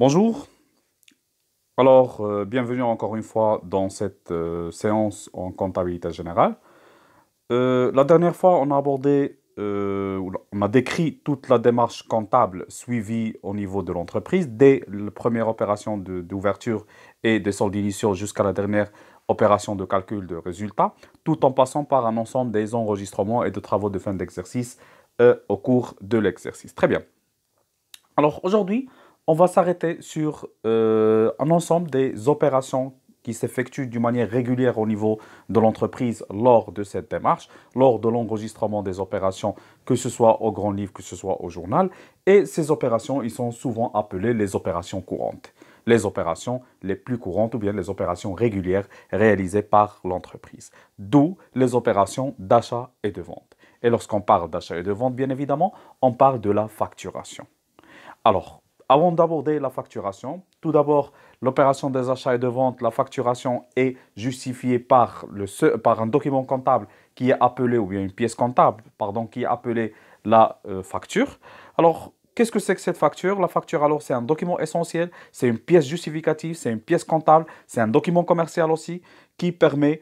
Bonjour. Alors, euh, bienvenue encore une fois dans cette euh, séance en comptabilité générale. Euh, la dernière fois, on a abordé, on a décrit toute la démarche comptable suivie au niveau de l'entreprise, dès la première opération d'ouverture et des soldes initiaux jusqu'à la dernière opération de calcul de résultat, tout en passant par un ensemble des enregistrements et de travaux de fin d'exercice au cours de l'exercice. Très bien. Alors aujourd'hui, on va s'arrêter sur euh, un ensemble des opérations qui s'effectuent d'une manière régulière au niveau de l'entreprise lors de cette démarche, lors de l'enregistrement des opérations, que ce soit au grand livre, que ce soit au journal. Et ces opérations, ils sont souvent appelées les opérations courantes, les opérations les plus courantes ou bien les opérations régulières réalisées par l'entreprise. D'où les opérations d'achat et de vente. Et lorsqu'on parle d'achat et de vente, bien évidemment, on parle de la facturation. Alors, avant d'aborder la facturation, tout d'abord, l'opération des achats et de ventes, la facturation est justifiée par, le, par un document comptable qui est appelé, ou bien une pièce comptable, pardon, qui est appelée la euh, facture. Alors, qu'est-ce que c'est que cette facture La facture, alors, c'est un document essentiel, c'est une pièce justificative, c'est une pièce comptable, c'est un document commercial aussi qui permet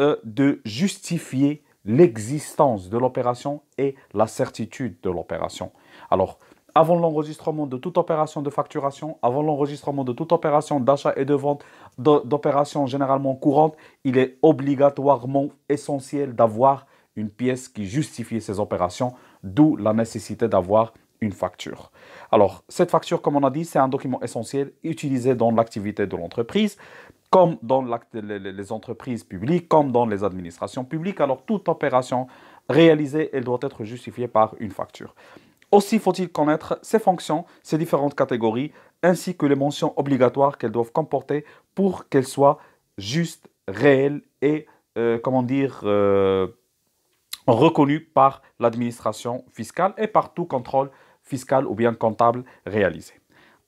euh, de justifier l'existence de l'opération et la certitude de l'opération. Alors, avant l'enregistrement de toute opération de facturation, avant l'enregistrement de toute opération d'achat et de vente, d'opérations généralement courantes, il est obligatoirement essentiel d'avoir une pièce qui justifie ces opérations, d'où la nécessité d'avoir une facture. Alors, cette facture, comme on a dit, c'est un document essentiel utilisé dans l'activité de l'entreprise, comme dans les entreprises publiques, comme dans les administrations publiques. Alors, toute opération réalisée, elle doit être justifiée par une facture. Aussi faut-il connaître ses fonctions, ses différentes catégories, ainsi que les mentions obligatoires qu'elles doivent comporter pour qu'elles soient justes, réelles et, euh, comment dire, euh, reconnues par l'administration fiscale et par tout contrôle fiscal ou bien comptable réalisé.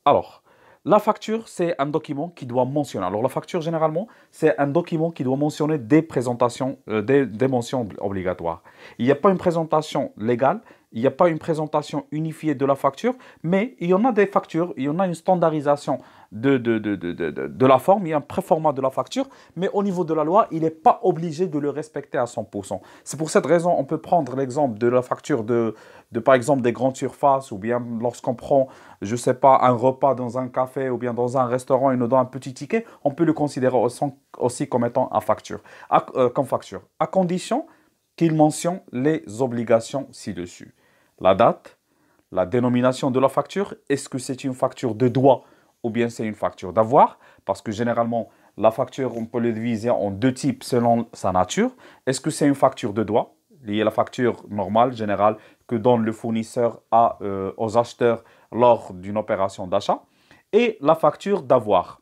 Alors, la facture, c'est un document qui doit mentionner. Alors, la facture, généralement, c'est un document qui doit mentionner des présentations, euh, des, des, mentions obligatoires. Il n'y a pas une présentation légale, il n'y a pas une présentation unifiée de la facture, mais il y en a des factures, il y en a une standardisation de, la forme, il y a un préformat de la facture, mais au niveau de la loi, il n'est pas obligé de le respecter à 100%. C'est pour cette raison, on peut prendre l'exemple de la facture de, par exemple, des grandes surfaces, ou bien lorsqu'on prend, je ne sais pas, un repas dans un café, ou bien dans un restaurant, et nous donne un petit ticket, on peut le considérer aussi comme étant à facture, euh, comme facture, à condition qu'il mentionne les obligations ci-dessus. La date, la dénomination de la facture, est-ce que c'est une facture de droit ou bien c'est une facture d'avoir, parce que généralement, la facture, on peut la diviser en deux types selon sa nature. Est-ce que c'est une facture de droit, liée à la facture normale, générale, que donne le fournisseur à, euh, aux acheteurs lors d'une opération d'achat, et la facture d'avoir.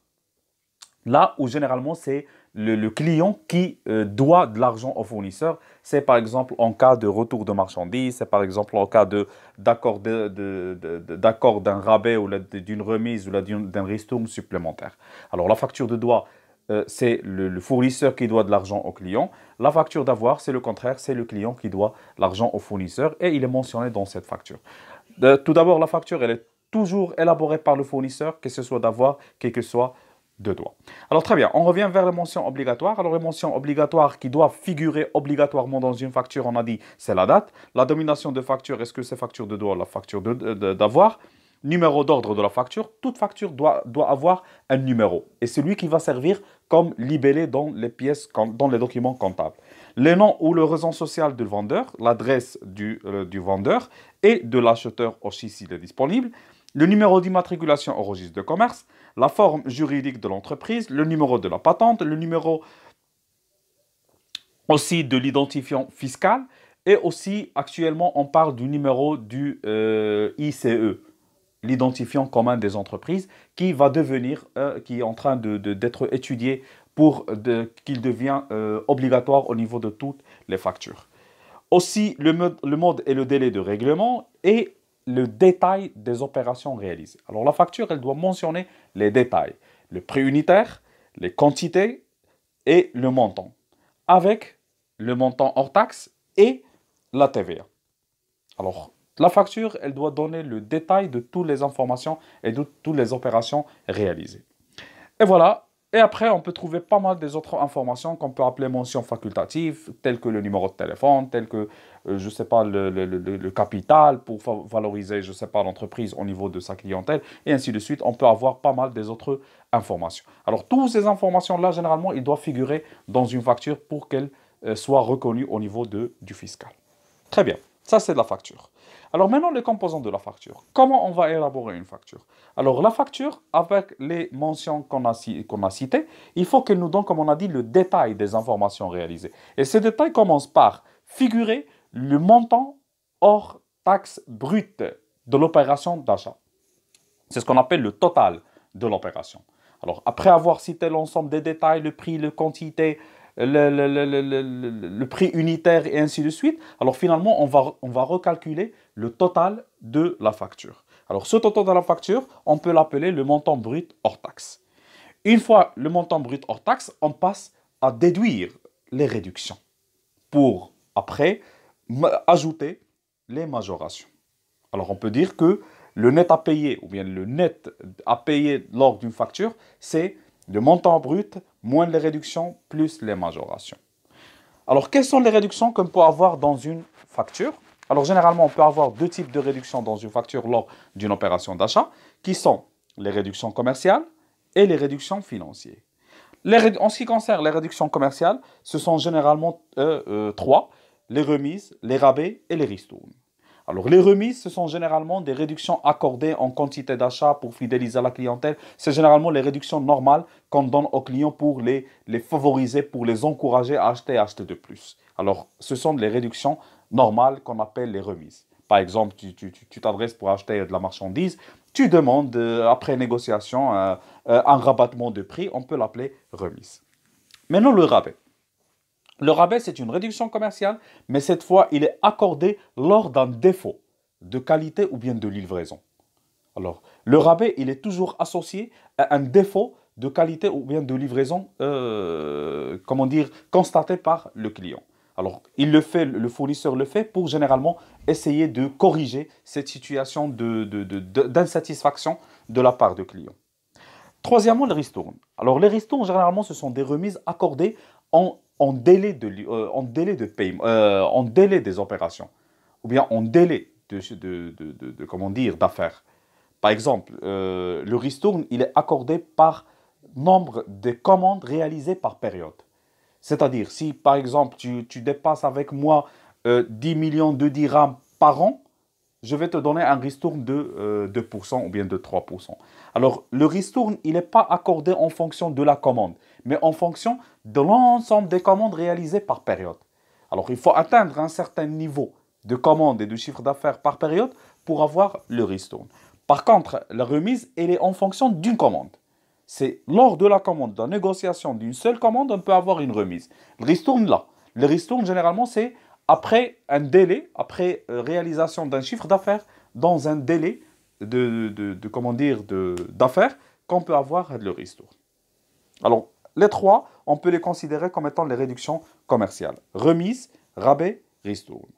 Là où généralement c'est le, client qui euh, doit de l'argent au fournisseur. C'est par exemple en cas de retour de marchandises, c'est par exemple en cas d'accord d'un rabais ou d'une remise ou d'un ristourne supplémentaire. Alors la facture de doigt, euh, c'est le, fournisseur qui doit de l'argent au client. La facture d'avoir, c'est le contraire, c'est le client qui doit l'argent au fournisseur et il est mentionné dans cette facture. Euh, tout d'abord, la facture, elle est toujours élaborée par le fournisseur, que ce soit d'avoir, que ce soit de doigts. Alors très bien, on revient vers les mentions obligatoires. Alors les mentions obligatoires qui doivent figurer obligatoirement dans une facture, on a dit c'est la date. La domination de facture, est-ce que c'est facture de doigts, la facture d'avoir Numéro d'ordre de la facture, toute facture doit, avoir un numéro. Et c'est lui qui va servir comme libellé dans les pièces, dans les documents comptables. Le nom ou le raison social du vendeur, l'adresse euh, du vendeur et de l'acheteur aussi s'il est disponible. Le numéro d'immatriculation au registre de commerce, la forme juridique de l'entreprise, le numéro de la patente, le numéro aussi de l'identifiant fiscal et aussi actuellement on parle du numéro du euh, ICE, l'identifiant commun des entreprises, qui va devenir, euh, qui est en train d'être de, étudié pour de, qu'il devienne euh, obligatoire au niveau de toutes les factures. Aussi le le mode et le délai de règlement et le détail des opérations réalisées. Alors la facture, elle doit mentionner les détails, le prix unitaire, les quantités et le montant, avec le montant hors taxe et la TVA. Alors la facture, elle doit donner le détail de toutes les informations et de toutes les opérations réalisées. Et voilà, et après, on peut trouver pas mal des autres informations qu'on peut appeler mentions facultatives, telles que le numéro de téléphone, tel que, euh, je ne sais pas, le, capital pour valoriser, je ne sais pas, l'entreprise au niveau de sa clientèle, et ainsi de suite. On peut avoir pas mal des autres informations. Alors, toutes ces informations-là, généralement, il doit figurer dans une facture pour qu'elles soit euh, soient reconnues au niveau de, du fiscal. Très bien, ça c'est de la facture. Alors maintenant, les composants de la facture. Comment on va élaborer une facture Alors la facture, avec les mentions qu'on a, citées, il faut qu'elle nous donne, comme on a dit, le détail des informations réalisées. Et ce détail commence par figurer le montant hors taxe brute de l'opération d'achat. C'est ce qu'on appelle le total de l'opération. Alors après avoir cité l'ensemble des détails, le prix, la quantité, le, prix unitaire et ainsi de suite. Alors finalement, on va recalculer le total de la facture. Alors ce total de la facture, on peut l'appeler le montant brut hors taxe. Une fois le montant brut hors taxe, on passe à déduire les réductions pour après ajouter les majorations. Alors on peut dire que le net à payer ou bien le net à payer lors d'une facture, c'est le montant brut moins les réductions plus les majorations. Alors quelles sont les réductions qu'on peut avoir dans une facture alors généralement, on peut avoir deux types de réductions dans une facture lors d'une opération d'achat, qui sont les réductions commerciales et les réductions financières. en ce qui concerne les réductions commerciales, ce sont généralement euh, euh, trois, les remises, les rabais et les ristournes. Alors les remises, ce sont généralement des réductions accordées en quantité d'achat pour fidéliser la clientèle. C'est généralement les réductions normales qu'on donne aux clients pour les, les favoriser, pour les encourager à acheter et acheter de plus. Alors ce sont les réductions normal qu'on appelle les remises. Par exemple, tu t'adresses pour acheter de la marchandise, tu demandes, euh, après négociation, euh, euh, un rabattement de prix, on peut l'appeler remise. Maintenant, le rabais. Le rabais, c'est une réduction commerciale, mais cette fois, il est accordé lors d'un défaut de qualité ou bien de livraison. Alors, le rabais, il est toujours associé à un défaut de qualité ou bien de livraison, comment dire, constaté par le client. Alors, il le fait, le fournisseur le fait pour généralement essayer de corriger cette situation d'insatisfaction de, la part de client. Troisièmement, le ristourne. Alors, les ristournes, généralement, ce sont des remises accordées en, euh, délai, de, paiement, euh, en délai des opérations, ou bien en délai de, comment d'affaires. Par exemple, euh, le ristourne, il est accordé par nombre de commandes réalisées par période. C'est-à-dire, si par exemple tu, dépasses avec moi 10 euh, millions de dirhams par an, je vais te donner un ristourne de 2% euh, ou bien de 3%. Alors, le ristourne, il n'est pas accordé en fonction de la commande, mais en fonction de l'ensemble des commandes réalisées par période. Alors, il faut atteindre un certain niveau de commandes et de chiffre d'affaires par période pour avoir le ristourne. Par contre, la remise, elle est en fonction d'une commande c'est lors de la commande, de la négociation d'une seule commande, on peut avoir une remise. Le ristourne, là. Le ristourne, généralement, c'est après un délai, après euh, réalisation d'un chiffre d'affaires, dans un délai de, de, comment dire, d'affaires, qu'on peut avoir le ristourne. Alors, les trois, on peut les considérer comme étant les réductions commerciales. Remise, rabais, ristourne.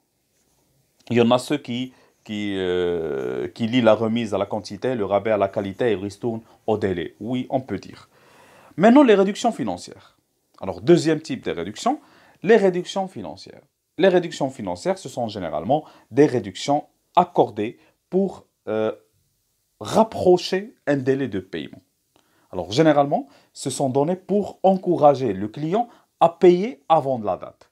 Il y en a ceux qui qui, euh, qui lie la remise à la quantité, le rabais à la qualité et retourne au délai. Oui, on peut dire. Maintenant, les réductions financières. Alors, deuxième type de réduction, les réductions financières. Les réductions financières, ce sont généralement des réductions accordées pour euh, rapprocher un délai de paiement. Alors, généralement, ce sont données pour encourager le client à payer avant la date.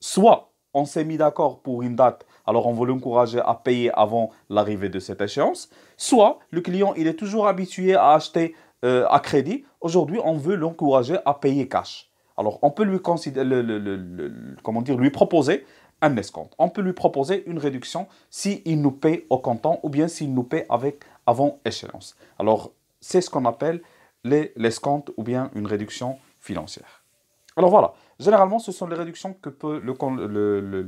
Soit on s'est mis d'accord pour une date alors on veut l'encourager à payer avant l'arrivée de cette échéance. Soit le client, il est toujours habitué à acheter euh, à crédit. Aujourd'hui, on veut l'encourager à payer cash. Alors, on peut lui, comment dire, lui proposer un escompte. On peut lui proposer une réduction s'il il nous paie au comptant ou bien s'il nous paie avec, avant échéance. Alors, c'est ce qu'on appelle les, l'escompte ou bien une réduction financière. Alors voilà, généralement, ce sont les réductions que peut le, le, le,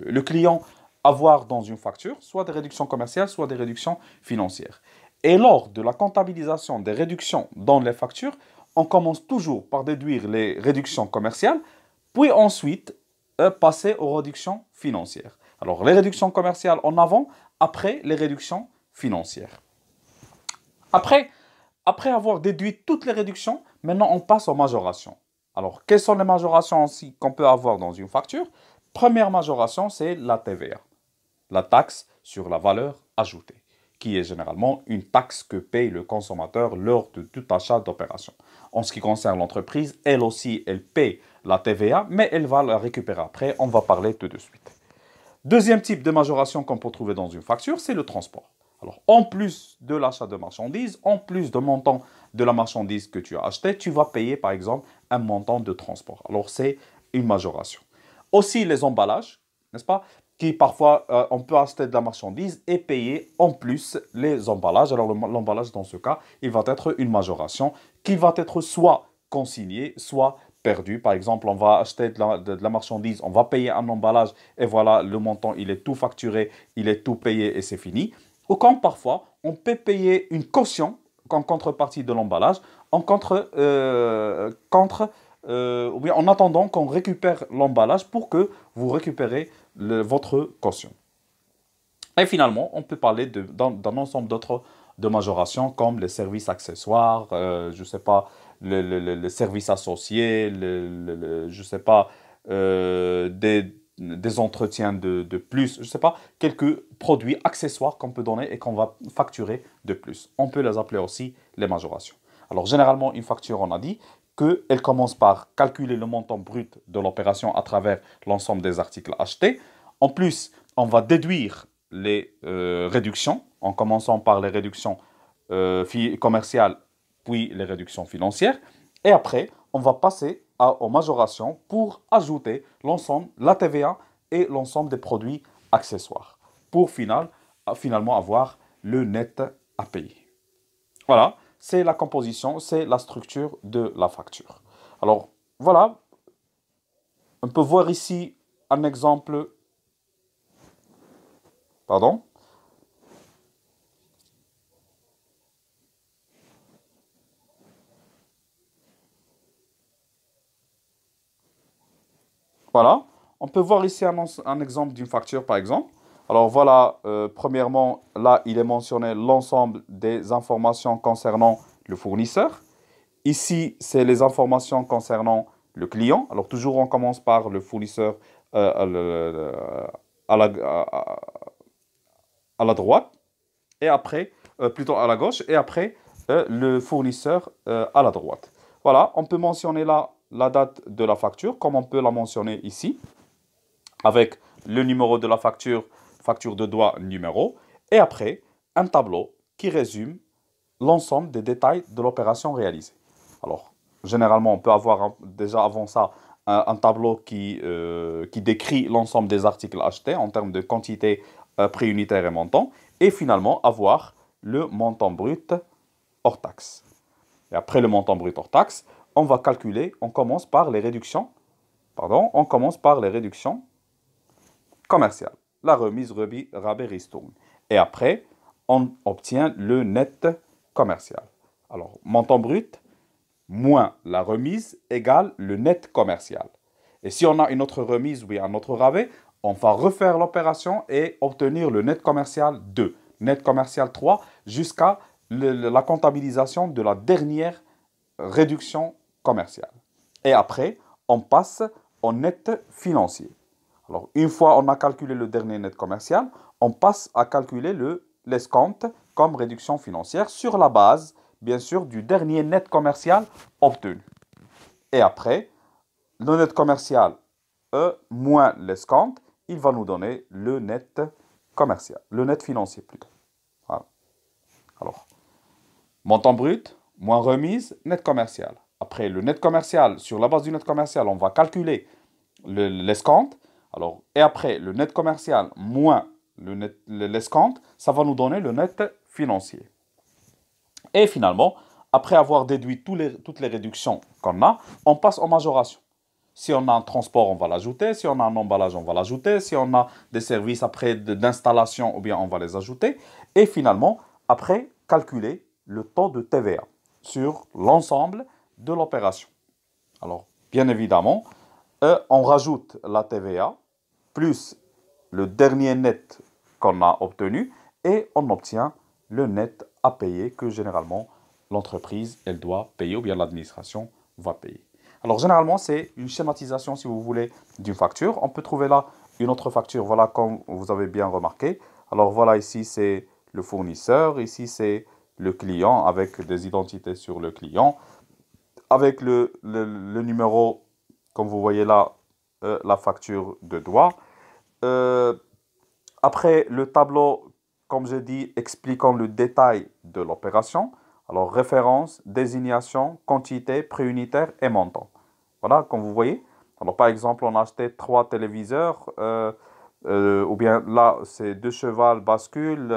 le client avoir dans une facture, soit des réductions commerciales, soit des réductions financières. Et lors de la comptabilisation des réductions dans les factures, on commence toujours par déduire les réductions commerciales, puis ensuite euh, passer aux réductions financières. Alors les réductions commerciales en avant, après les réductions financières. Après, après avoir déduit toutes les réductions, maintenant on passe aux majorations. Alors quelles sont les majorations aussi qu'on peut avoir dans une facture Première majoration, c'est la TVA la taxe sur la valeur ajoutée, qui est généralement une taxe que paye le consommateur lors de tout achat d'opération. En ce qui concerne l'entreprise, elle aussi, elle paye la TVA, mais elle va la récupérer après, on va parler tout de suite. Deuxième type de majoration qu'on peut trouver dans une facture, c'est le transport. Alors, en plus de l'achat de marchandises, en plus de montant de la marchandise que tu as acheté, tu vas payer par exemple un montant de transport. Alors, c'est une majoration. Aussi les emballages, n'est-ce pas parfois, euh, on peut acheter de la marchandise et payer en plus les emballages. Alors l'emballage, dans ce cas, il va être une majoration qui va être soit consignée, soit perdue. Par exemple, on va acheter de la, marchandise, on va payer un emballage et voilà, le montant, il est tout facturé, il est tout payé et c'est fini. Ou quand parfois, on peut payer une caution en contrepartie de l'emballage, en contre, euh, contre euh, en attendant qu'on récupère l'emballage pour que vous récupérez votre caution. Et finalement, on peut parler d'un ensemble d'autres de majorations comme les services accessoires, euh, je ne sais pas, les le, services associés, je ne sais pas, euh, des, des, entretiens de, de plus, je ne sais pas, quelques produits accessoires qu'on peut donner et qu'on va facturer de plus. On peut les appeler aussi les majorations. Alors généralement, une facture, on a dit qu'elle commence par calculer le montant brut de l'opération à travers l'ensemble des articles achetés. En plus, on va déduire les euh, réductions, en commençant par les réductions euh, commerciales, puis les réductions financières. Et après, on va passer aux majorations pour ajouter l'ensemble, la TVA et l'ensemble des produits accessoires, pour finalement avoir le net à payer. Voilà c'est la composition, c'est la structure de la facture. Alors voilà, on peut voir ici un exemple. Pardon Voilà, on peut voir ici un, un exemple d'une facture par exemple. Alors voilà, euh, premièrement, là, il est mentionné l'ensemble des informations concernant le fournisseur. Ici, c'est les informations concernant le client. Alors toujours, on commence par le fournisseur euh, à, la, droite, et après, euh, plutôt à la gauche, et après, le fournisseur à la droite. Voilà, on peut mentionner là la date de la facture, comme on peut la mentionner ici, avec le numéro de la facture, facture de doigt numéro, et après, un tableau qui résume l'ensemble des détails de l'opération réalisée. Alors, généralement, on peut avoir déjà avant ça un, tableau qui, euh, qui décrit l'ensemble des articles achetés en termes de quantité, euh, prix unitaire et montant, et finalement avoir le montant brut hors taxe. Et après le montant brut hors taxe, on va calculer, on commence par les réductions, pardon, on commence par les réductions commerciales la remise rabais-ristourne. Et après, on obtient le net commercial. Alors, montant brut moins la remise égale le net commercial. Et si on a une autre remise ou un autre rabais, on va refaire l'opération et obtenir le net commercial 2, net commercial 3, jusqu'à la comptabilisation de la dernière réduction commerciale. Et après, on passe au net financier. Alors, une fois on a calculé le dernier net commercial, on passe à calculer l'escompte comme réduction financière sur la base, bien sûr, du dernier net commercial obtenu. Et après, le net commercial E moins l'escompte, il va nous donner le net commercial, le net financier plutôt. Alors, montant brut, moins remise, net commercial. Après, le net commercial, sur la base du net commercial, on va calculer l'escompte. Alors, et après, le net commercial moins l'escompte, ça va nous donner le net financier. Et finalement, après avoir déduit les, toutes les réductions qu'on a, on passe aux majorations. Si on a un transport, on va l'ajouter. Si on a un emballage, on va l'ajouter. Si on a des services après d'installation, ou bien on va les ajouter. Et finalement, après, calculer le taux de TVA sur l'ensemble de l'opération. Alors, bien évidemment, euh, on rajoute la TVA plus le dernier net qu'on a obtenu et on obtient le net à payer que généralement l'entreprise elle doit payer ou bien l'administration va payer. Alors généralement c'est une schématisation si vous voulez d'une facture. On peut trouver là une autre facture, voilà comme vous avez bien remarqué. Alors voilà ici c'est le fournisseur, ici c'est le client avec des identités sur le client, avec le, le numéro comme vous voyez là euh, la facture de droit. Euh, après, le tableau, comme j'ai dit, expliquant le détail de l'opération. Alors, référence, désignation, quantité, prix unitaire et montant. Voilà, comme vous voyez. Alors, par exemple, on a acheté trois téléviseurs, euh, ou bien là, c'est deux chevals bascule,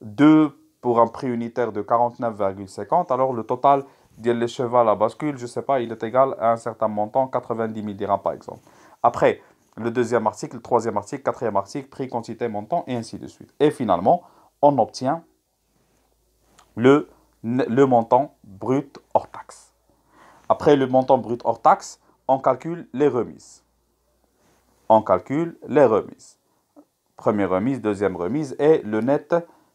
deux pour un prix unitaire de 49,50. Alors, le total le cheval à bascule, je ne sais pas, il est égal à un certain montant, 90 000 dirhams par exemple. Après, le deuxième article, le troisième article, quatrième article, prix, quantité, montant, et ainsi de suite. Et finalement, on obtient le, le montant brut hors taxe. Après le montant brut hors taxe, on calcule les remises. On calcule les remises. Première remise, deuxième remise et le net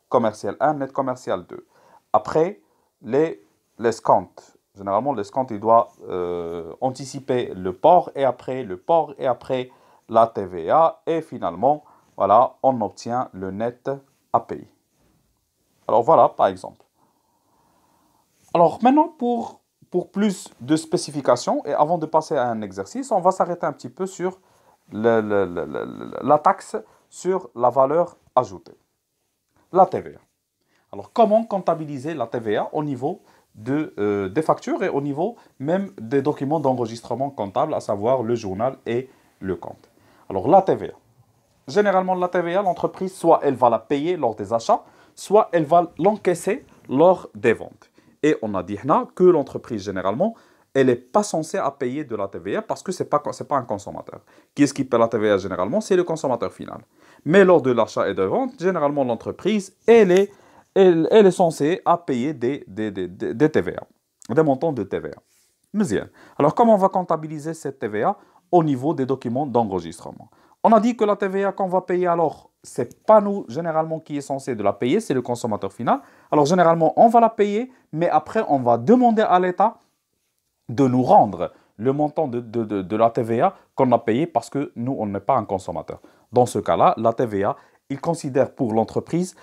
commercial 1, net commercial 2. Après, les l'escompte. Généralement, l'escompte, il doit euh, anticiper le port et après le port et après la TVA. Et finalement, voilà, on obtient le net à payer. Alors voilà, par exemple. Alors maintenant, pour, pour plus de spécifications, et avant de passer à un exercice, on va s'arrêter un petit peu sur la taxe sur la valeur ajoutée. La TVA. Alors comment comptabiliser la TVA au niveau de, euh, des factures et au niveau même des documents d'enregistrement comptable, à savoir le journal et le compte. Alors la TVA. Généralement, la TVA, l'entreprise, soit elle va la payer lors des achats, soit elle va l'encaisser lors des ventes. Et on a dit que l'entreprise, généralement, elle n'est pas censée à payer de la TVA parce que ce n'est pas, pas un consommateur. Qui est-ce qui paie la TVA généralement C'est le consommateur final. Mais lors de l'achat et de vente, généralement l'entreprise, elle est elle, est censée à payer des, des, des, des TVA, des montants de TVA. Alors, comment on va comptabiliser cette TVA au niveau des documents d'enregistrement On a dit que la TVA qu'on va payer, alors, c'est pas nous généralement qui est censé de la payer, c'est le consommateur final. Alors, généralement, on va la payer, mais après, on va demander à l'État de nous rendre le montant de la TVA qu'on a payé parce que nous, on n'est pas un consommateur. Dans ce cas-là, la TVA, il considère pour l'entreprise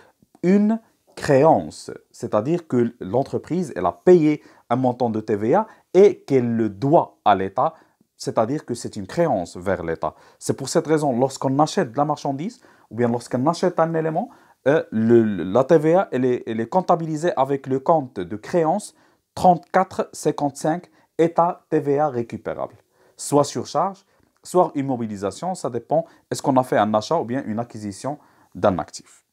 une créance, c'est-à-dire que l'entreprise, elle a payé un montant de TVA et qu'elle le doit à l'État, c'est-à-dire que c'est une créance vers l'État. C'est pour cette raison, lorsqu'on achète de la marchandise, ou bien lorsqu'on achète un élément, euh, la TVA, elle est, est, comptabilisée avec le compte de créance 3455 État TVA récupérable. Soit surcharge, soit immobilisation, ça dépend, est-ce qu'on a fait un achat ou bien une acquisition d'un actif.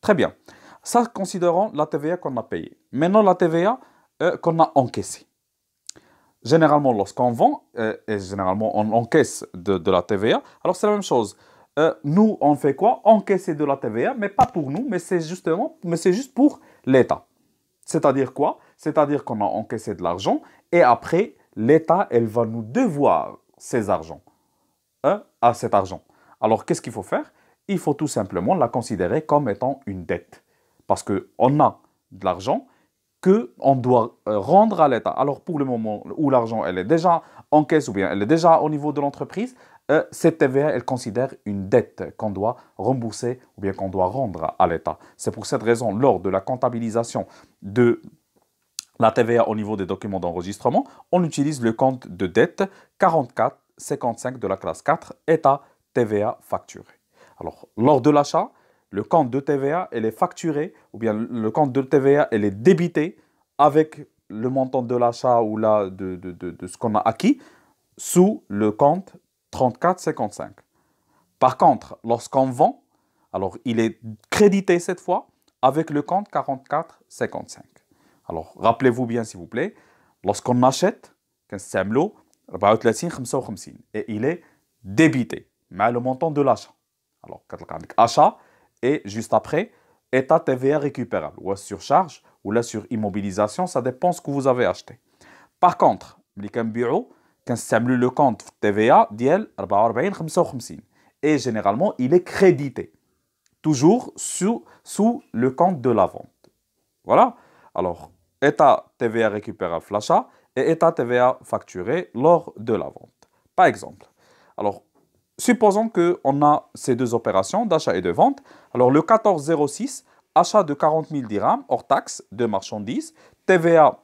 Très bien. Ça, considérons la TVA qu'on a payée. Maintenant, la TVA euh, qu'on a encaissée. Généralement, lorsqu'on vend, euh, et généralement on encaisse de, la TVA, alors c'est la même chose. Euh, nous, on fait quoi Encaisser de la TVA, mais pas pour nous, mais c'est justement, mais c'est juste pour l'État. C'est-à-dire quoi C'est-à-dire qu'on a encaissé de l'argent et après, l'État, elle va nous devoir ces argents, hein, à cet argent. Alors, qu'est-ce qu'il faut faire Il faut tout simplement la considérer comme étant une dette parce qu'on a de l'argent qu'on doit euh, rendre à l'État. Alors pour le moment où l'argent elle est déjà en caisse ou bien elle est déjà au niveau de l'entreprise, euh, cette TVA, elle considère une dette qu'on doit rembourser ou bien qu'on doit rendre à l'État. C'est pour cette raison, lors de la comptabilisation de la TVA au niveau des documents d'enregistrement, on utilise le compte de dette 44 55 de la classe 4, État TVA facturé. Alors, lors de l'achat, le compte de TVA, elle est facturé ou bien le compte de TVA, elle est débité avec le montant de l'achat ou là de, de, de, ce qu'on a acquis sous le compte 3455. Par contre, lorsqu'on vend, alors il est crédité cette fois avec le compte 4455. Alors rappelez-vous bien s'il vous plaît, lorsqu'on achète, et il est débité, mais le montant de l'achat. Alors, achat, et juste après, état TVA récupérable, ou surcharge, ou la immobilisation, ça dépend ce que vous avez acheté. Par contre, le compte TVA dit 44 et généralement il est crédité, toujours sous, sous le compte de la vente. Voilà, alors état TVA récupérable l'achat et état TVA facturé lors de la vente. Par exemple, alors Supposons qu'on a ces deux opérations d'achat et de vente. Alors le 1406, achat de 40 000 dirhams hors taxe de marchandises, TVA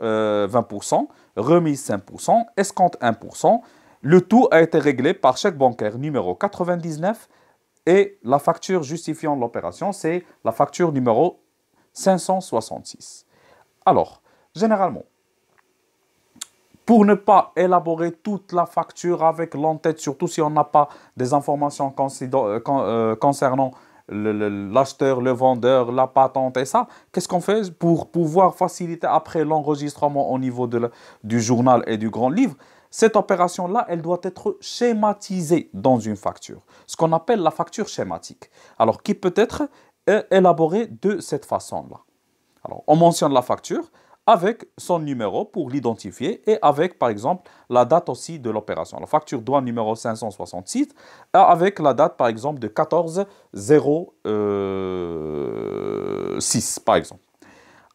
20%, euh, remise 5%, escompte 1%. Le tout a été réglé par chèque bancaire numéro 99 et la facture justifiant l'opération, c'est la facture numéro 566. Alors, généralement, pour ne pas élaborer toute la facture avec l'entête, surtout si on n'a pas des informations euh, euh, concernant l'acheteur, le vendeur, la patente et ça, qu'est-ce qu'on fait pour pouvoir faciliter après l'enregistrement au niveau de du journal et du grand livre Cette opération-là, elle doit être schématisée dans une facture, ce qu'on appelle la facture schématique. Alors, qui peut être euh, élaborée de cette façon-là Alors, on mentionne la facture, avec son numéro pour l'identifier et avec, par exemple, la date aussi de l'opération. La facture doit numéro 566 avec la date, par exemple, de 14 0, 6, par exemple.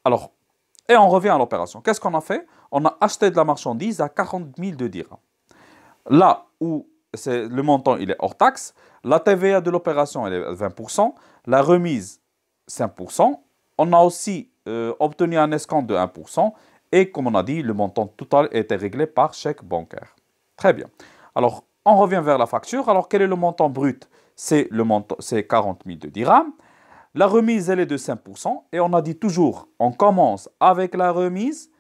Alors, et on revient à l'opération. Qu'est-ce qu'on a fait On a acheté de la marchandise à 40 000 de dirhams. Là où le montant il est hors taxe, la TVA de l'opération est à 20%, la remise 5%, on a aussi euh, obtenu un escompte de 1%. Et comme on a dit, le montant total était réglé par chèque bancaire. Très bien. Alors, on revient vers la facture. Alors, quel est le montant brut C'est 40 000 de dirhams. La remise, elle est de 5%. Et on a dit toujours, on commence avec la remise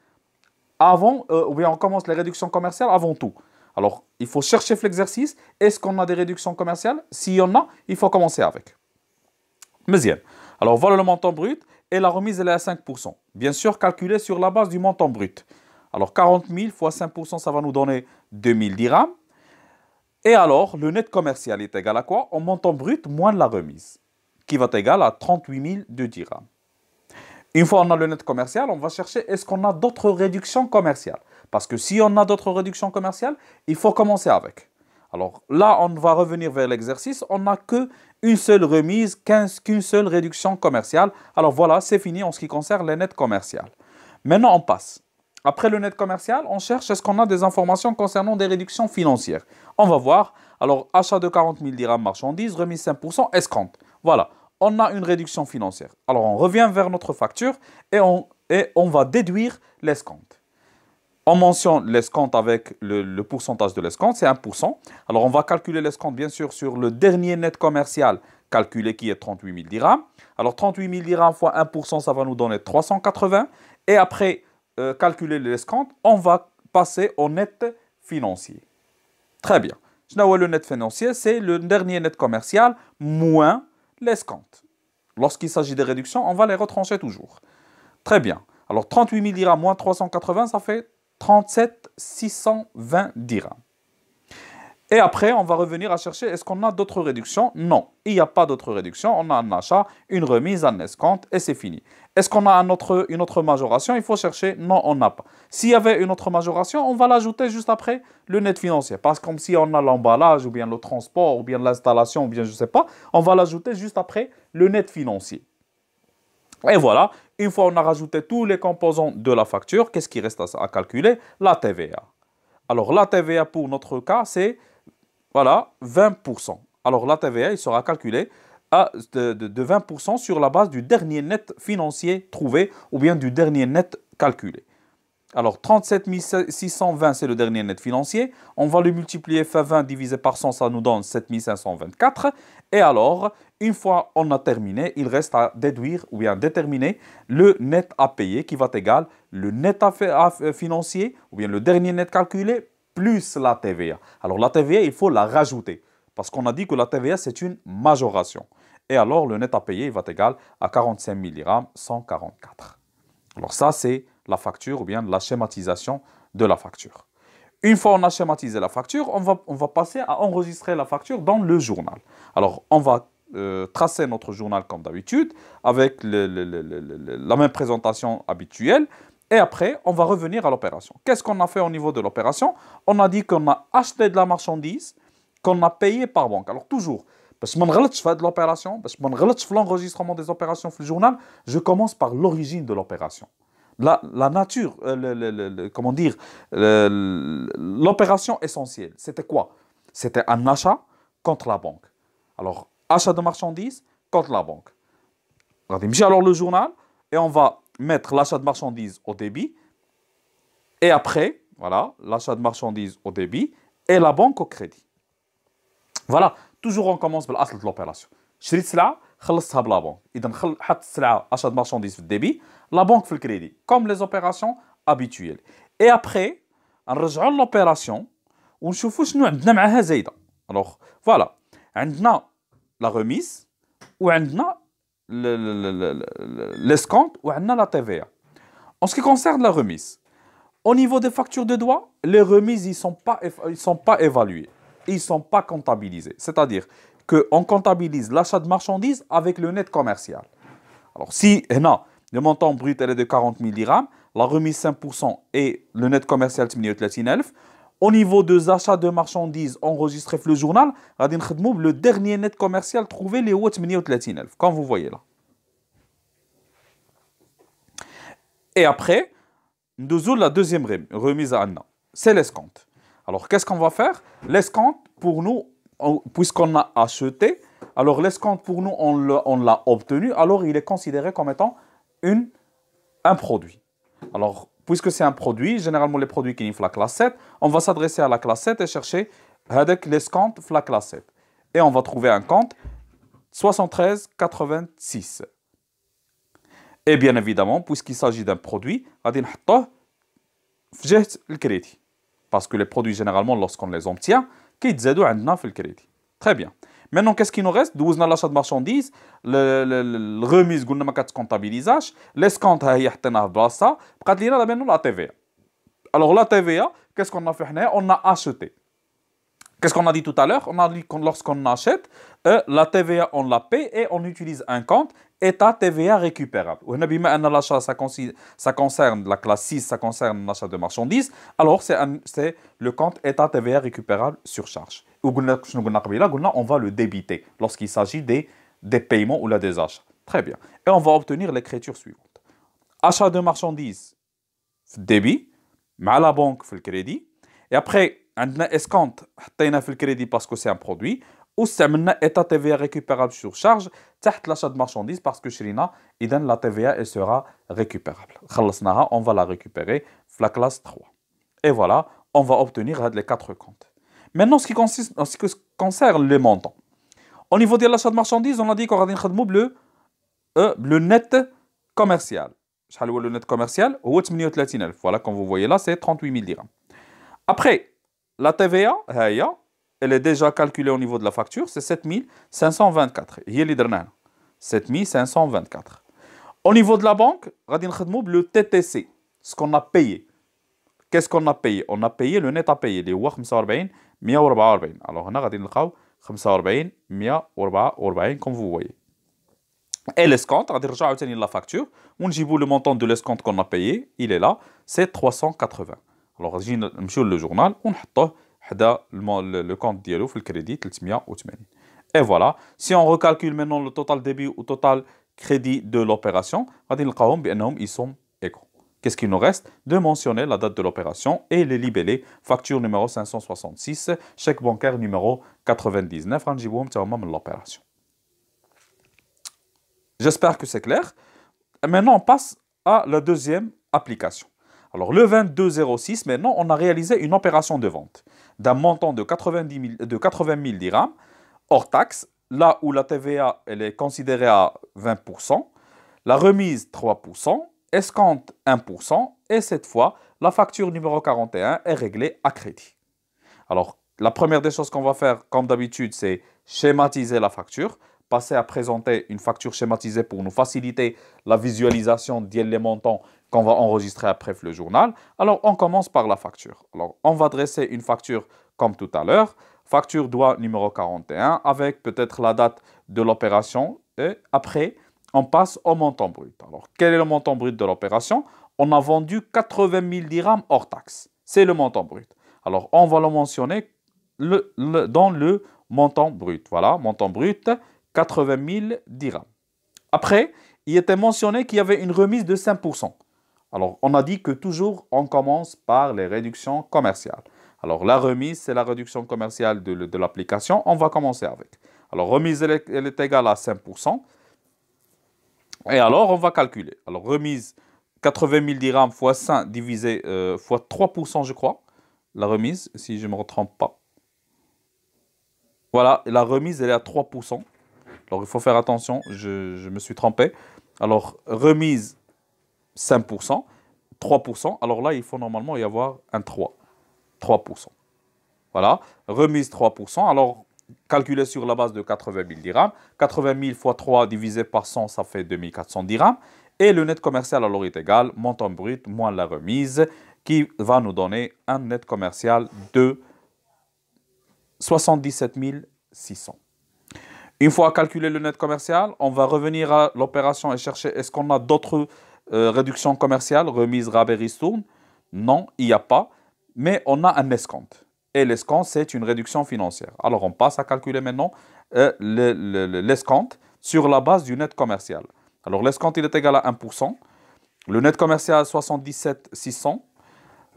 avant, euh, ou on commence les réductions commerciales avant tout. Alors, il faut chercher l'exercice. Est-ce qu'on a des réductions commerciales S'il y en a, il faut commencer avec. Deuxième. Alors, voilà le montant brut et la remise elle est à 5%. Bien sûr, calculée sur la base du montant brut. Alors 40 000 fois 5%, ça va nous donner 2 2000 dirhams. Et alors, le net commercial est égal à quoi En montant brut moins la remise, qui va être égal à 38 000 de dirhams. Une fois on a le net commercial, on va chercher est-ce qu'on a d'autres réductions commerciales. Parce que si on a d'autres réductions commerciales, il faut commencer avec. Alors là, on va revenir vers l'exercice. On n'a que une seule remise, qu'une seule réduction commerciale. Alors voilà, c'est fini en ce qui concerne les nets commerciales. Maintenant, on passe. Après le net commercial, on cherche est-ce qu'on a des informations concernant des réductions financières. On va voir. Alors, achat de 40 000 dirhams marchandises, remise 5%, escompte. Voilà, on a une réduction financière. Alors, on revient vers notre facture et on, et on va déduire l'escompte on mentionne l'escompte avec le, pourcentage de l'escompte, c'est 1%. Alors on va calculer l'escompte bien sûr sur le dernier net commercial calculé qui est 38 000 dirhams. Alors 38 000 dirhams fois 1%, ça va nous donner 380. Et après euh, calculer l'escompte, on va passer au net financier. Très bien. Le net financier, c'est le dernier net commercial moins l'escompte. Lorsqu'il s'agit des réductions, on va les retrancher toujours. Très bien. Alors 38 000 dirhams moins 380, ça fait 37,620 620 dirhams. Et après, on va revenir à chercher, est-ce qu'on a d'autres réductions Non, il n'y a pas d'autres réductions. On a un achat, une remise, un escompte et c'est fini. Est-ce qu'on a une autre majoration Il faut chercher, non, on n'a pas. S'il y avait une autre majoration, on va l'ajouter juste après le net financier. Parce que comme si on a l'emballage ou bien le transport ou bien l'installation ou bien je ne sais pas, on va l'ajouter juste après le net financier. Et voilà, une fois on a rajouté tous les composants de la facture, qu'est-ce qui reste à calculer La TVA. Alors la TVA pour notre cas, c'est voilà, 20%. Alors la TVA, il sera calculé à, de, 20% sur la base du dernier net financier trouvé ou bien du dernier net calculé. Alors 37 620, c'est le dernier net financier. On va le multiplier, fait 20 divisé par 100, ça nous donne 7524. Et alors, une fois on a terminé, il reste à déduire ou bien déterminer le net à payer qui va être égal le net à, financer, financier ou bien le dernier net calculé plus la TVA. Alors la TVA, il faut la rajouter parce qu'on a dit que la TVA, c'est une majoration. Et alors le net à payer, va être égal à 45 144. Alors ça, c'est la facture ou bien la schématisation de la facture. Une fois on a schématisé la facture, on va, on va passer à enregistrer la facture dans le journal. Alors, on va euh, tracer notre journal comme d'habitude, avec la même présentation habituelle. Et après, on va revenir à l'opération. Qu'est-ce qu'on a fait au niveau de l'opération On a dit qu'on a acheté de la marchandise, qu'on a payé par banque. Alors toujours, parce que je de l'opération, parce que je l'enregistrement des opérations dans le journal, je commence par l'origine de l'opération. La, nature, euh, comment dire, l'opération essentielle, c'était quoi C'était un achat contre la banque. Alors, achat de marchandises, contre la banque. j'ai alors le journal et on va mettre l'achat de marchandises au débit. Et après, voilà, l'achat de marchandises au débit et la banque au crédit. Voilà, toujours on commence par l'achat de l'opération. Je dis cela, je laisse la banque. Et donc, je l'achat de marchandises au débit, la banque fait le crédit, comme les opérations habituelles. Et après, on rejoint l'opération, on se fout, nous, on a Alors, voilà, on a la remise ou l'escompte ou la TVA. En ce qui concerne la remise, au niveau des factures de droit, les remises ne sont pas sont pas évaluées, ils sont pas comptabilisées. C'est-à-dire qu'on comptabilise l'achat de marchandises avec le net commercial. Alors si eh le montant brut est de 40 000 dirhams, la remise 5% et le net commercial 38 000 au niveau des achats de marchandises enregistrés le journal, le dernier net commercial trouvé les 38 comme vous voyez là. Et après, nous la deuxième remise à Anna, c'est l'escompte. Alors qu'est-ce qu'on va faire L'escompte, pour nous, puisqu'on a acheté, alors l'escompte pour nous, on l'a obtenu, alors il est considéré comme étant une, un produit. Alors puisque c'est un produit, généralement les produits qui sont la classe 7, on va s'adresser à la classe 7 et chercher avec les comptes la classe 7. Et on va trouver un compte 7386. Et bien évidemment, puisqu'il s'agit d'un produit, on va le crédit. Parce que les produits, généralement, lorsqu'on les obtient, ils aident à le crédit. Très bien. Maintenant, qu'est-ce qui nous reste Douze l'achat de marchandises, le remise, comptabilisation, l'escompte à Yahtena Blassa, la maintenant la TVA. Alors la TVA, qu'est-ce qu'on a fait hein? On a acheté. Qu'est-ce qu'on a dit tout à l'heure On a dit que lorsqu'on achète, euh, la TVA, on la paie et on utilise un compte état TVA récupérable. L'achat, ça, ça concerne la classe 6, ça concerne l'achat de marchandises. Alors, c'est le compte état TVA récupérable sur charge on va le débiter lorsqu'il s'agit des, des paiements ou des achats. Très bien. Et on va obtenir l'écriture suivante. Achat de marchandises, débit, à la banque, le crédit. Et après, on a escompte, on a le crédit parce que c'est un produit. Ou on un état TVA récupérable sur charge, تحت l'achat de marchandises parce que il donne la TVA elle sera récupérable. On va la récupérer, la classe 3. Et voilà, on va obtenir les quatre comptes. Maintenant, ce qui, consiste, ce qui concerne les montants. Au niveau de l'achat de marchandises, on a dit qu'on va le, euh, le net commercial. Le net commercial, voilà, comme vous voyez là, c'est 38 000 dirhams. Après, la TVA, elle est déjà calculée au niveau de la facture, c'est 7 524. 7 524. Au niveau de la banque, le TTC, ce qu'on a payé. Qu'est-ce qu'on a payé On a payé le net à payer, les 45 144 الوغ هنا غادي نلقاو 45 144 كوم فو فوي اي ليسكونت غادي نرجع عاوتاني لا فاكتور ونجيبو لو مونطون دو ليسكونت كون بايي الي لا سي 380 الوغ غادي نمشيو للجورنال ونحطوه حدا لو كونت ديالو في الكريدي 380 اي فوالا سي اون ريكالكول مينون لو توتال ديبي و توتال كريدي دو لوبيراسيون غادي نلقاهم بانهم ils sont Qu'est-ce qu'il nous reste De mentionner la date de l'opération et les libellés, facture numéro 566, chèque bancaire numéro 99, l'opération. J'espère que c'est clair. Maintenant, on passe à la deuxième application. Alors, le 2206, maintenant, on a réalisé une opération de vente d'un montant de 80 000 dirhams hors taxe, là où la TVA elle est considérée à 20%, la remise 3%, escompte 1% et cette fois, la facture numéro 41 est réglée à crédit. Alors, la première des choses qu'on va faire, comme d'habitude, c'est schématiser la facture, passer à présenter une facture schématisée pour nous faciliter la visualisation des montants qu'on va enregistrer après le journal. Alors, on commence par la facture. Alors, on va dresser une facture comme tout à l'heure. Facture doigt numéro 41 avec peut-être la date de l'opération et après on passe au montant brut. Alors, quel est le montant brut de l'opération On a vendu 80 000 dirhams hors taxe. C'est le montant brut. Alors, on va le mentionner dans le montant brut. Voilà, montant brut, 80 000 dirhams. Après, il était mentionné qu'il y avait une remise de 5%. Alors, on a dit que toujours, on commence par les réductions commerciales. Alors, la remise, c'est la réduction commerciale de, l'application. On va commencer avec. Alors, remise, elle est égale à 5%. Et alors, on va calculer. Alors, remise 80 000 dirhams fois 5 divisé euh, fois 3%, je crois. La remise, si je ne me trompe pas. Voilà, la remise, elle est à 3%. Alors, il faut faire attention, je, je me suis trompé. Alors, remise 5%, 3%. Alors là, il faut normalement y avoir un 3. 3%. Voilà, remise 3%. Alors, calculé sur la base de 80 000 dirhams. 80 000 x 3 divisé par 100, ça fait 2400 dirhams. Et le net commercial, alors, est égal, montant brut moins la remise, qui va nous donner un net commercial de 77 600. Une fois calculé le net commercial, on va revenir à l'opération et chercher est-ce qu'on a d'autres euh, réductions commerciales, remises, rabais, ristournes Non, il n'y a pas, mais on a un escompte et l'escompte, c'est une réduction financière. Alors, on passe à calculer maintenant euh, l'escompte sur la base du net commercial. Alors, l'escompte, il est égal à 1%. Le net commercial, 77 600.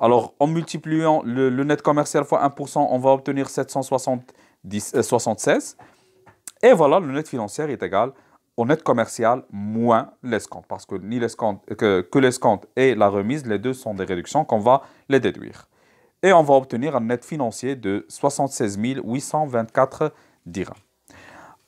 Alors, en multipliant le, net commercial fois 1%, on va obtenir 776. Euh, et voilà, le net financier est égal au net commercial moins l'escompte. Parce que ni l'escompte que, que l'escompte et la remise, les deux sont des réductions qu'on va les déduire et on va obtenir un net financier de 76 824 dirhams.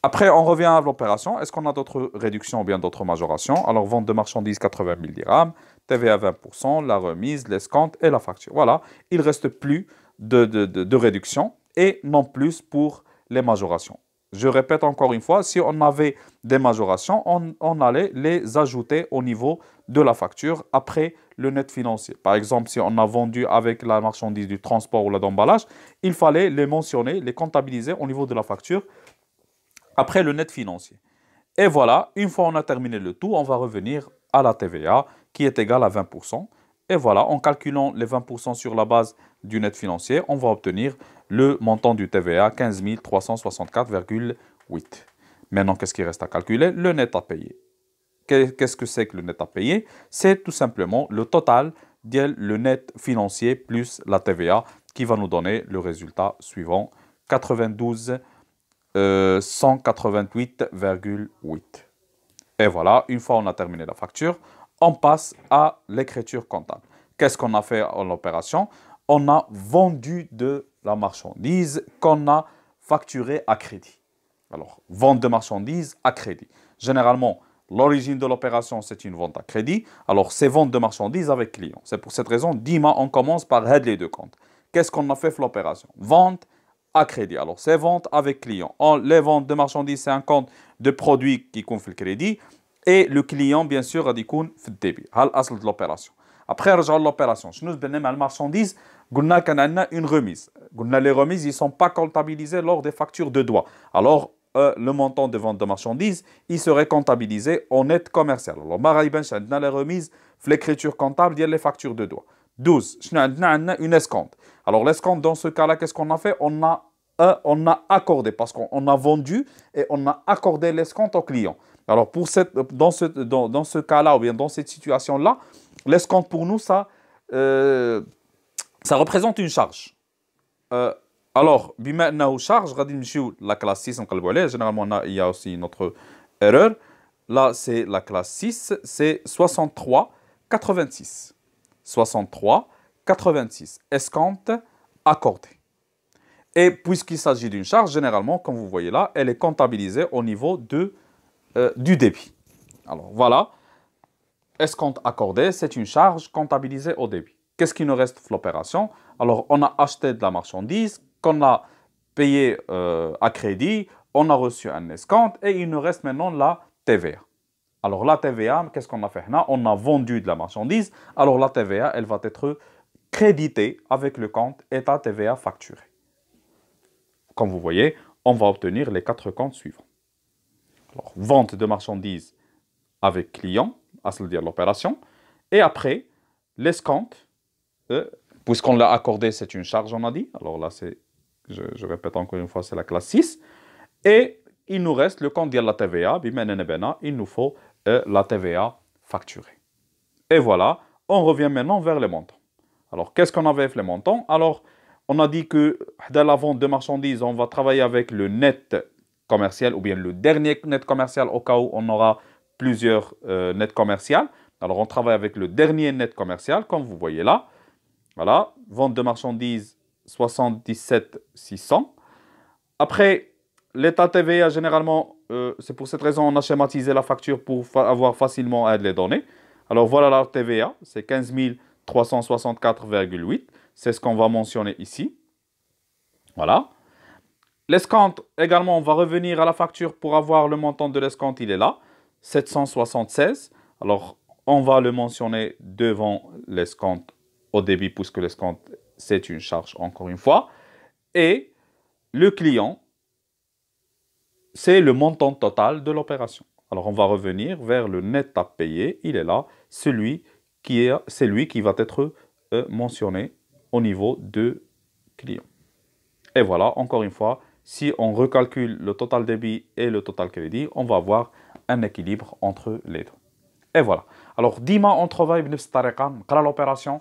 Après, on revient à l'opération. Est-ce qu'on a d'autres réductions ou bien d'autres majorations Alors, vente de marchandises, 80 000 dirhams, TVA 20%, la remise, l'escompte et la facture. Voilà, il ne reste plus de, de, de réduction et non plus pour les majorations. Je répète encore une fois, si on avait des majorations, on, allait les ajouter au niveau de la facture après le net financier. Par exemple, si on a vendu avec la marchandise du transport ou la d'emballage, il fallait les mentionner, les comptabiliser au niveau de la facture après le net financier. Et voilà, une fois on a terminé le tout, on va revenir à la TVA qui est égale à 20%. Et voilà, en calculant les 20% sur la base du net financier, on va obtenir le montant du TVA 15 364,8. Maintenant, qu'est-ce qui reste à calculer Le net à payer. Qu'est-ce que c'est que le net à payer C'est tout simplement le total le net financier plus la TVA qui va nous donner le résultat suivant 92 188,8. Euh, Et voilà, une fois on a terminé la facture, on passe à l'écriture comptable. Qu'est-ce qu'on a fait en opération On a vendu de la marchandise qu'on a facturée à crédit. Alors, vente de marchandises à crédit. Généralement, l'origine de l'opération, c'est une vente à crédit. Alors, c'est vente de marchandises avec client. C'est pour cette raison, Dima, on commence par head les deux comptes. Qu'est-ce qu'on a fait pour l'opération Vente à crédit. Alors, c'est vente avec client. les ventes de marchandises, c'est un compte de produits qui compte le crédit. Et le client, bien sûr, a dit qu'on fait le débit. l'opération. Après, regarde l'opération. Je nous donne ben la marchandise a une remise. les remises, ils ne sont pas comptabilisés lors des factures de doigts Alors, euh, le montant de vente de marchandises, il serait comptabilisé en net commercial. Alors, a les remises, l'écriture comptable, il y a les factures de doigts 12. Une escompte. Alors, l'escompte, dans ce cas-là, qu'est-ce qu'on a fait On a on a accordé, parce qu'on a vendu et on a accordé l'escompte au client. Alors, pour cette, dans ce, dans, ce cas-là, ou bien dans cette situation-là, l'escompte pour nous, ça, euh, ça représente une charge. Euh, alors, maintenant, charge, la classe 6, on généralement il y a aussi notre erreur. Là, c'est la classe 6, c'est 63 86. 63 86. Escompte accordé. Et puisqu'il s'agit d'une charge, généralement, comme vous voyez là, elle est comptabilisée au niveau de, euh, du débit. Alors voilà, escompte accordé, c'est une charge comptabilisée au débit qu'est-ce qui nous reste de l'opération Alors, on a acheté de la marchandise qu'on a payé euh, à crédit, on a reçu un escompte et il nous reste maintenant la TVA. Alors, la TVA, qu'est-ce qu'on a fait On a vendu de la marchandise. Alors, la TVA, elle va être créditée avec le compte État TVA facturé. Comme vous voyez, on va obtenir les quatre comptes suivants. Alors, vente de marchandises avec client, à se dire l'opération. Et après, l'escompte euh, puisqu'on l'a accordé, c'est une charge, on a dit. Alors là, c'est, je, répète encore une fois, c'est la classe 6. Et il nous reste le compte de la TVA, il nous faut euh, la TVA facturée. Et voilà, on revient maintenant vers les montants. Alors, qu'est-ce qu'on avait avec les montants Alors, on a dit que dans la vente de marchandises, on va travailler avec le net commercial ou bien le dernier net commercial au cas où on aura plusieurs euh, nets commerciales. Alors, on travaille avec le dernier net commercial, comme vous voyez là. Voilà, vente de marchandises 77 600. Après, l'état TVA, généralement, euh, c'est pour cette raison on a schématisé la facture pour avoir facilement à les données. Alors voilà la TVA, c'est 15 364,8. C'est ce qu'on va mentionner ici. Voilà. L'escompte, également, on va revenir à la facture pour avoir le montant de l'escompte, il est là, 776. Alors, on va le mentionner devant l'escompte au débit, puisque l'escompte, c'est une charge, encore une fois. Et le client, c'est le montant total de l'opération. Alors, on va revenir vers le net à payer. Il est là, celui qui est, c'est lui qui va être euh, mentionné au niveau de client. Et voilà, encore une fois, si on recalcule le total débit et le total crédit, on va avoir un équilibre entre les deux. Et voilà. Alors, Dima, on travaille l'opération.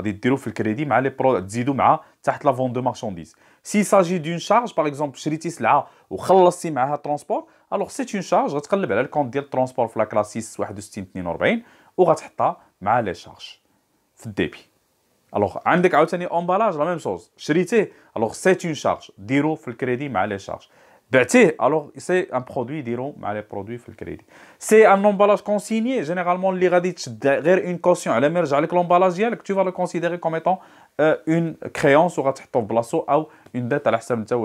غادي ديرو في الكريدي مع لي برو تزيدو مع تحت لا فون دو مارشانديز سي ساجي دون شارج باغ اكزومبل شريتي سلعه وخلصتي معاها ترونسبور الوغ سي اون شارج غتقلب على الكونت ديال الترونسبور في لا كلاسيس 61 42 وغتحطها مع لي شارج في الديبي الوغ عندك عاوتاني امبالاج لا ميم شوز شريتيه الوغ سي اون شارج ديرو في الكريدي مع لي شارج Ben, alors c'est un produit, diront, les produits le crédit. C'est un emballage consigné, généralement, les derrière une caution, à émerge avec l'emballage, tu vas le considérer comme étant euh, une créance ou une dette à la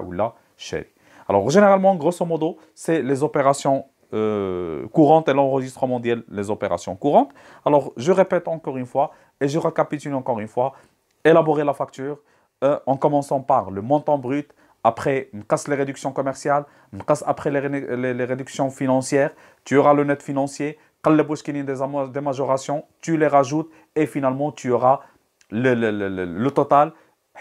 ou la chérie. Alors, généralement, grosso modo, c'est les opérations euh, courantes et l'enregistrement mondial, les opérations courantes. Alors, je répète encore une fois et je récapitule encore une fois élaborer la facture euh, en commençant par le montant brut après casse les réductions commerciales, casse après les, les, réductions financières, tu auras le net financier, des majorations, tu les rajoutes et finalement tu auras le, le, le, le total,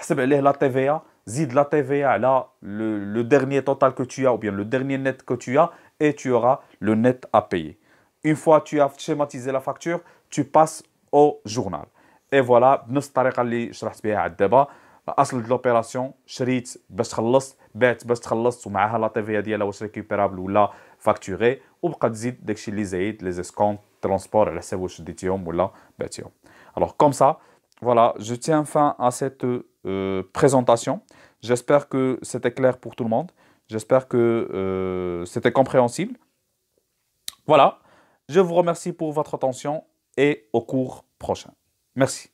la TVA, zid la TVA, là le, dernier total que tu as ou bien le dernier net que tu as et tu auras le net à payer. Une fois que tu as schématisé la facture, tu passes au journal. Et voilà, nous اصل لوبيراسيون شريت باش تخلصت بعت باش alors comme ça je tiens fin à cette euh, présentation j'espère que c'était clair pour tout le monde j'espère que euh, c'était compréhensible voilà je vous remercie pour votre attention et au cours prochain merci